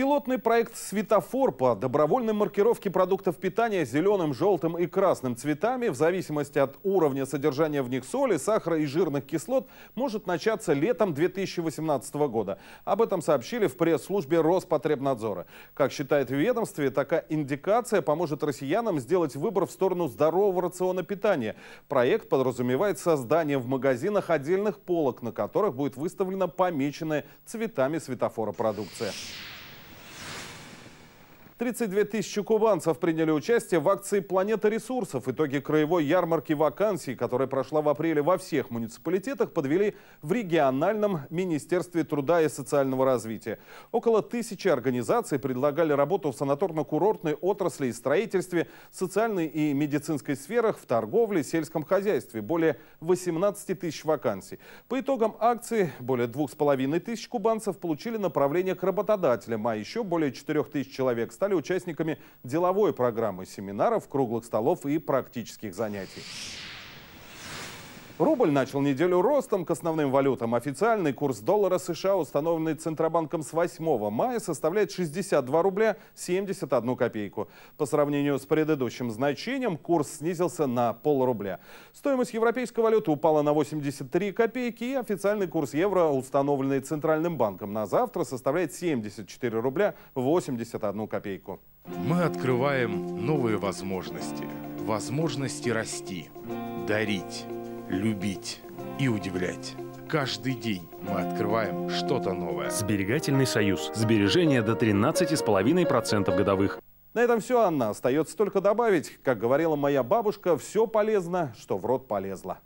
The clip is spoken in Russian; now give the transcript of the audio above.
Пилотный проект «Светофор» по добровольной маркировке продуктов питания зеленым, желтым и красным цветами в зависимости от уровня содержания в них соли, сахара и жирных кислот может начаться летом 2018 года. Об этом сообщили в пресс-службе Роспотребнадзора. Как считает ведомстве, такая индикация поможет россиянам сделать выбор в сторону здорового рациона питания. Проект подразумевает создание в магазинах отдельных полок, на которых будет выставлена помеченная цветами светофора продукция. 32 тысячи кубанцев приняли участие в акции «Планета ресурсов». Итоги краевой ярмарки вакансий, которая прошла в апреле во всех муниципалитетах, подвели в региональном Министерстве труда и социального развития. Около тысячи организаций предлагали работу в санаторно-курортной отрасли и строительстве, социальной и медицинской сферах, в торговле, сельском хозяйстве. Более 18 тысяч вакансий. По итогам акции более 2,5 тысяч кубанцев получили направление к работодателям, а еще более 4 тысяч человек стали стали участниками деловой программы семинаров, круглых столов и практических занятий. Рубль начал неделю ростом к основным валютам. Официальный курс доллара США, установленный Центробанком с 8 мая, составляет 62 рубля 71 копейку. По сравнению с предыдущим значением, курс снизился на полрубля. Стоимость европейской валюты упала на 83 копейки, и официальный курс евро, установленный Центральным банком на завтра, составляет 74 рубля 81 копейку. Мы открываем новые возможности. Возможности расти, дарить любить и удивлять. Каждый день мы открываем что-то новое. Сберегательный союз. Сбережения до 13,5% годовых. На этом все, Анна. Остается только добавить. Как говорила моя бабушка, все полезно, что в рот полезло.